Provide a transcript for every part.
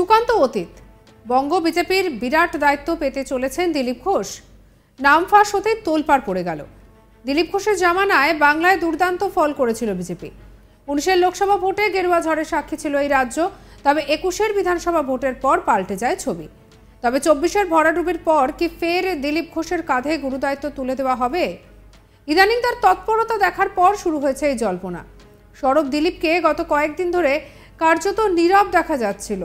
সুকান্ত অতীত বঙ্গ বিজেপির বিরাট দায়িত্ব পেতে চলেছেন দিলীপ ঘোষ নাম ফাঁস হতে তোলপাড় পড়ে গেল দিলীপ ঘোষের জামানায় বাংলায় দুর্দান্ত ফল করেছিল বিজেপি উনিশের লোকসভা ভোটে গেরুয়া ঝড়ের সাক্ষী ছিল এই রাজ্য তবে একুশের বিধানসভা ভোটের পর পাল্টে যায় ছবি তবে চব্বিশের ভরাডুবির পর কি ফের দিলীপ ঘোষের কাঁধে গুরুদায়িত্ব তুলে দেওয়া হবে ইদানিং তার তৎপরতা দেখার পর শুরু হয়েছে এই জল্পনা সৌরভ দিলীপকে গত কয়েকদিন ধরে কার্যত নীরব দেখা যাচ্ছিল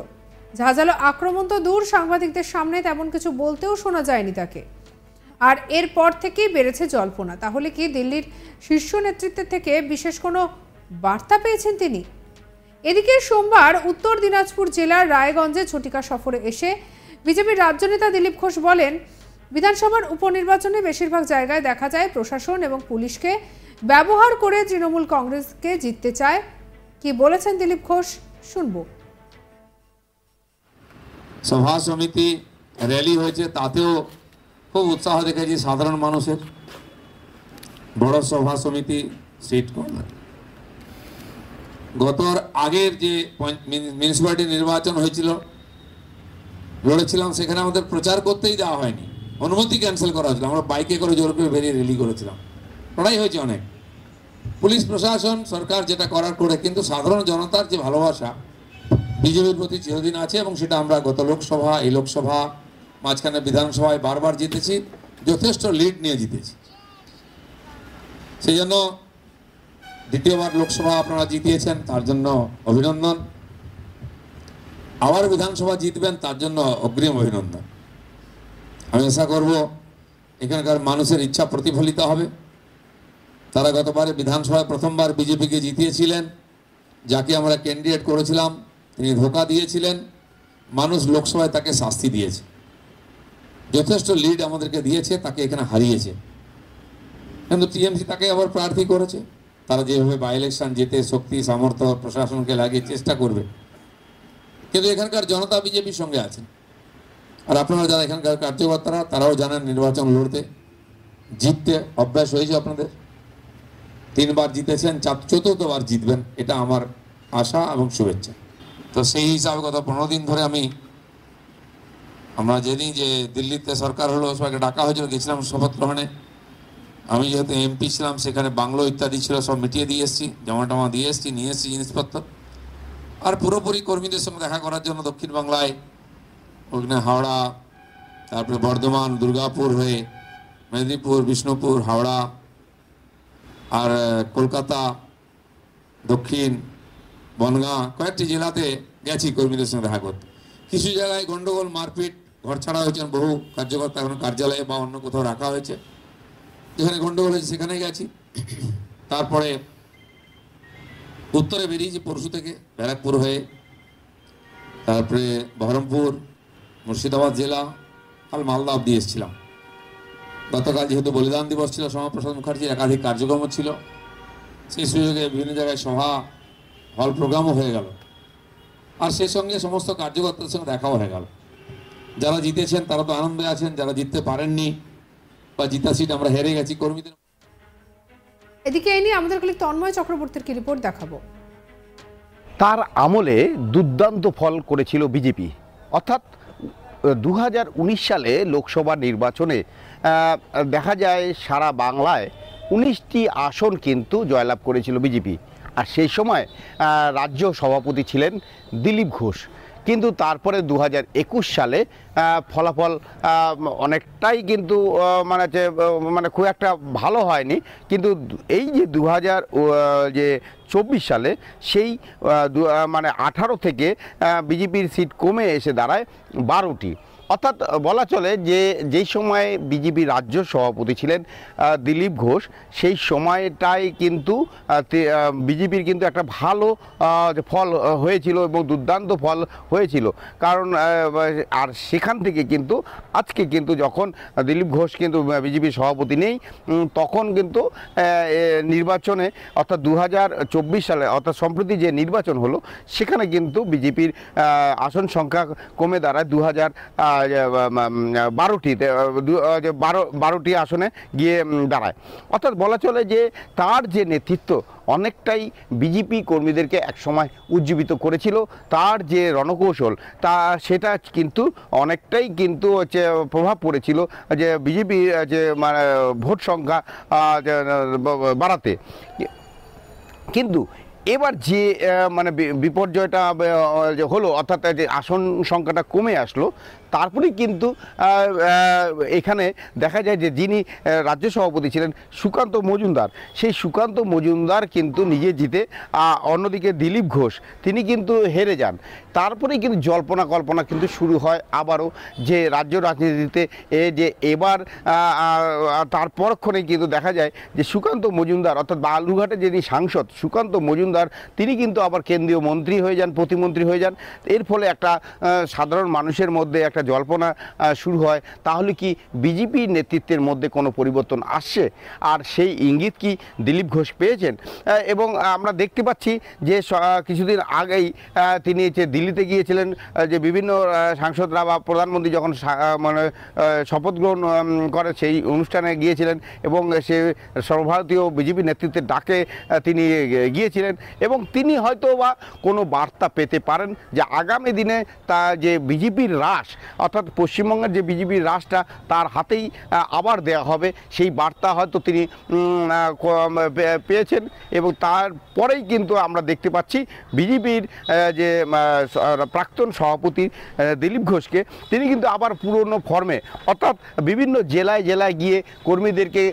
ঝাঁঝালো আক্রমণ তো দূর সাংবাদিকদের সামনে তেমন কিছু বলতেও শোনা যায়নি তাকে আর এরপর থেকেই বেড়েছে জল্পনা তাহলে কি দিল্লির শীর্ষ নেতৃত্বের থেকে বিশেষ কোনো বার্তা পেয়েছেন তিনি এদিকে সোমবার উত্তর দিনাজপুর জেলার রায়গঞ্জে ছটিকা সফরে এসে বিজেপির রাজ্য নেতা দিলীপ ঘোষ বলেন বিধানসভার উপনির্বাচনে বেশিরভাগ জায়গায় দেখা যায় প্রশাসন এবং পুলিশকে ব্যবহার করে তৃণমূল কংগ্রেসকে জিততে চায় কি বলেছেন দিলীপ ঘোষ শুনবো সভা সমিতি র্যালি হয়েছে তাতেও খুব উৎসাহ দেখেছি সাধারণ মানুষের বড় সভা সমিতি সিট কর্নার গত আগের যে মিউনিসিপ্যালিটি নির্বাচন হয়েছিল লড়েছিলাম সেখানে আমাদের প্রচার করতেই দেওয়া হয়নি অনুমতি ক্যান্সেল করা হয়েছিল আমরা বাইকে করে জোর করে বেরিয়ে রেলি করেছিলাম লড়াই হয়েছে অনেক পুলিশ প্রশাসন সরকার যেটা করার করে কিন্তু সাধারণ জনতার যে ভালোবাসা বিজেপির প্রতি চিরদিন আছে এবং সেটা আমরা গত লোকসভা এই লোকসভা মাঝখানে বিধানসভায় বারবার জিতেছি যথেষ্ট লিড নিয়ে জিতেছি সেই জন্য দ্বিতীয়বার লোকসভা আপনারা জিতিয়েছেন তার জন্য অভিনন্দন আবার বিধানসভা জিতবেন তার জন্য অগ্রিম অভিনন্দন আমি আশা করব এখানকার মানুষের ইচ্ছা প্রতিফলিত হবে তারা গতবারে বিধানসভায় প্রথমবার বিজেপিকে জিতিয়েছিলেন যাকে আমরা ক্যান্ডিডেট করেছিলাম তিনি ধোকা দিয়েছিলেন মানুষ লোকসভায় তাকে শাস্তি দিয়েছে যথেষ্ট লিড আমাদেরকে দিয়েছে তাকে এখানে হারিয়েছে কিন্তু টিএমসি তাকে আবার প্রার্থী করেছে তারা যেভাবে বাই ইলেকশন যেতে শক্তি সামর্থ্য প্রশাসনকে লাগিয়ে চেষ্টা করবে কিন্তু এখানকার জনতা বিজেপির সঙ্গে আছে আর আপনারা যারা এখানকার কার্যকর্তারা তারাও জানেন নির্বাচন লড়তে জিততে অভ্যাস হয়েছে আপনাদের তিনবার জিতেছেন চতুর্থবার জিতবেন এটা আমার আশা এবং শুভেচ্ছা তো সেই হিসাবে গত পনেরো দিন ধরে আমি আমরা জানি যে দিল্লিতে সরকার হলো সবাইকে ডাকা হয়েছিল গেছিলাম শপথ গ্রহণে আমি যেহেতু এমপি ছিলাম সেখানে বাংলো ইত্যাদি ছিল সব মিটিয়ে দিয়ে এসেছি জমা টামা দিয়ে এসেছি নিয়ে এসেছি জিনিসপত্র আর পুরোপুরি কর্মীদের সঙ্গে দেখা করার জন্য দক্ষিণ বাংলায় ওখানে হাওড়া তারপরে বর্ধমান দুর্গাপুর হয়ে মেদিনীপুর বিষ্ণুপুর হাওড়া আর কলকাতা দক্ষিণ বনগাঁ কয়েকটি জেলাতে গেছি কর্মীদের সঙ্গে দেখা করতে কিছু জায়গায় গণ্ডগোল মারপিট ঘর ছাড়া হয়েছেন বহু কার্যকর্তা এখন কার্যালয়ে বা অন্য কোথাও রাখা হয়েছে যেখানে গন্ডগোল হয়েছে সেখানে গেছি তারপরে উত্তরে বেরিয়েছি পরশু থেকে ব্যারাকপুর হয়ে তারপরে বহরমপুর মুর্শিদাবাদ জেলা কাল মালদা অব্দি এসেছিলাম গতকাল যেহেতু বলিদান দিবস ছিল শ্যামাপ্রসাদ মুখার্জির একাধিক কার্যক্রম ছিল সেই সুযোগে বিভিন্ন জায়গায় সভা হল প্রোগ্রামও হয়ে গেল আর সেই সঙ্গে সমস্ত কার্যকর্তার সঙ্গে দেখাও হয়ে গেল যারা জিতেছেন তারা তো আনন্দে আছেন যারা জিততে পারেননি বা জিতা সিট আমরা হেরে গেছি কর্মীদের এদিকে এনে আমাদের কলিক তন্ময় চক্রবর্তীর কি রিপোর্ট দেখাবো তার আমলে দুর্দান্ত ফল করেছিল বিজেপি অর্থাৎ দু সালে লোকসভা নির্বাচনে দেখা যায় সারা বাংলায় উনিশটি আসন কিন্তু জয়লাভ করেছিল বিজেপি আর সেই সময় রাজ্য সভাপতি ছিলেন দিলীপ ঘোষ কিন্তু তারপরে দু সালে ফলাফল অনেকটাই কিন্তু মানে হচ্ছে মানে খুব একটা ভালো হয়নি কিন্তু এই যে দু যে চব্বিশ সালে সেই মানে আঠারো থেকে বিজেপির সিট কমে এসে দাঁড়ায় বারোটি অর্থাৎ বলা চলে যে যেই সময়ে বিজেপি রাজ্য সভাপতি ছিলেন দিলীপ ঘোষ সেই সময়টাই কিন্তু বিজেপির কিন্তু একটা ভালো ফল হয়েছিল এবং দুর্দান্ত ফল হয়েছিল কারণ আর সেখান থেকে কিন্তু আজকে কিন্তু যখন দিলীপ ঘোষ কিন্তু বিজেপির সভাপতি নেই তখন কিন্তু নির্বাচনে অর্থাৎ দু সালে অর্থাৎ সম্প্রতি যে নির্বাচন হলো সেখানে কিন্তু বিজেপির আসন সংখ্যা কমে দাঁড়ায় দু হাজার বারোটিতে বারো বারোটি আসনে গিয়ে দাঁড়ায় অর্থাৎ বলা চলে যে তার যে নেতৃত্ব অনেকটাই বিজেপি কর্মীদেরকে একসময় উজ্জীবিত করেছিল তার যে রণকৌশল তা সেটা কিন্তু অনেকটাই কিন্তু হচ্ছে প্রভাব পড়েছিল যে বিজেপি যে মানে ভোট সংখ্যা বাড়াতে কিন্তু এবার যে মানে বিপর্যয়টা যে হলো অর্থাৎ যে আসন সংখ্যাটা কমে আসলো তারপরেই কিন্তু এখানে দেখা যায় যে যিনি রাজ্য সভাপতি ছিলেন সুকান্ত মজুমদার সেই সুকান্ত মজুমদার কিন্তু নিজে জিতে অন্যদিকে দিলীপ ঘোষ তিনি কিন্তু হেরে যান তারপরেই কিন্তু জল্পনা কল্পনা কিন্তু শুরু হয় আবারও যে রাজ্য রাজনীতিতে এ যে এবার তার পরক্ষণে কিন্তু দেখা যায় যে সুকান্ত মজুমদার অর্থাৎ বালুঘাটে যিনি সাংসদ সুকান্ত মজুমদার মজুমদার তিনি কিন্তু আবার কেন্দ্রীয় মন্ত্রী হয়ে যান প্রতিমন্ত্রী হয়ে যান এর ফলে একটা সাধারণ মানুষের মধ্যে একটা জল্পনা শুরু হয় তাহলে কি বিজেপি নেতৃত্বের মধ্যে কোনো পরিবর্তন আসছে আর সেই ইঙ্গিত কি দিলীপ ঘোষ পেয়েছেন এবং আমরা দেখতে পাচ্ছি যে কিছুদিন আগেই তিনি যে দিল্লিতে গিয়েছিলেন যে বিভিন্ন সাংসদরা বা প্রধানমন্ত্রী যখন মানে শপথ গ্রহণ করে সেই অনুষ্ঠানে গিয়েছিলেন এবং সে সর্বভারতীয় বিজেপি নেতৃত্বের ডাকে তিনি গিয়েছিলেন এবং তিনি হয়তো বা কোনো বার্তা পেতে পারেন যে আগামী দিনে তা যে বিজেপির রাশ অর্থাৎ পশ্চিমবঙ্গের যে বিজেপির রাশটা তার হাতেই আবার দেয়া হবে সেই বার্তা হয়তো তিনি পেয়েছেন এবং তারপরেই কিন্তু আমরা দেখতে পাচ্ছি বিজেপির যে প্রাক্তন সভাপতি দিলীপ ঘোষকে তিনি কিন্তু আবার পুরনো ফর্মে অর্থাৎ বিভিন্ন জেলায় জেলায় গিয়ে কর্মীদেরকে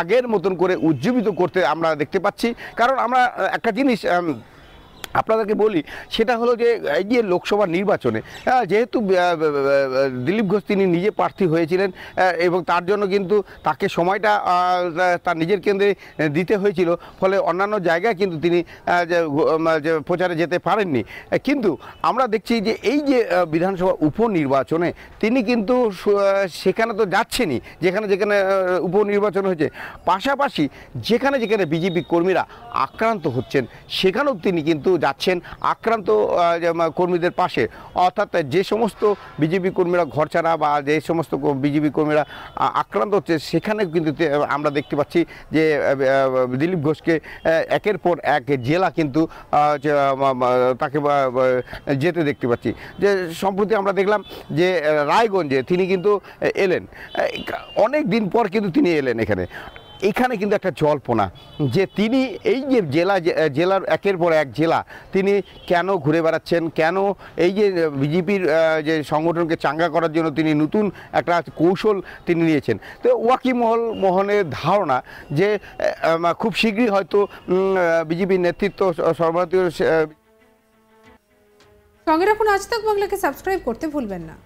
আগের মতন করে উজ্জীবিত করতে আমরা দেখতে পাচ্ছি কারণ আমরা একটা জিনিস finish um, আপনাদেরকে বলি সেটা হলো যে এই যে লোকসভা নির্বাচনে হ্যাঁ, যেহেতু দিলীপ ঘোষ তিনি নিজে প্রার্থী হয়েছিলেন এবং তার জন্য কিন্তু তাকে সময়টা তার নিজের কেন্দ্রে দিতে হয়েছিল ফলে অন্যান্য জায়গায় কিন্তু তিনি প্রচারে যেতে পারেননি কিন্তু আমরা দেখছি যে এই যে বিধানসভা উপনির্বাচনে তিনি কিন্তু সেখানে তো যাচ্ছেনই যেখানে যেখানে উপনির্বাচন হয়েছে পাশাপাশি যেখানে যেখানে বিজেপি কর্মীরা আক্রান্ত হচ্ছেন সেখানেও তিনি কিন্তু যাচ্ছেন আক্রান্ত কর্মীদের পাশে অর্থাৎ যে সমস্ত বিজেপি কর্মীরা ছাড়া বা যে সমস্ত বিজেপি কর্মীরা আক্রান্ত হচ্ছে সেখানে কিন্তু আমরা দেখতে পাচ্ছি যে দিলীপ ঘোষকে একের পর এক জেলা কিন্তু তাকে যেতে দেখতে পাচ্ছি যে সম্প্রতি আমরা দেখলাম যে রায়গঞ্জে তিনি কিন্তু এলেন অনেক দিন পর কিন্তু তিনি এলেন এখানে এখানে কিন্তু একটা জল্পনা যে তিনি এই যে জেলা জেলার একের পর এক জেলা তিনি কেন ঘুরে বেড়াচ্ছেন কেন এই যে বিজেপির যে সংগঠনকে চাঙ্গা করার জন্য তিনি নতুন একটা কৌশল তিনি নিয়েছেন তো ওয়াকিমহল মোহনের ধারণা যে খুব শীঘ্রই হয়তো বিজেপির নেতৃত্ব সর্বভারতীয় সঙ্গে রাখুন আজ তক বাংলাকে সাবস্ক্রাইব করতে ভুলবেন না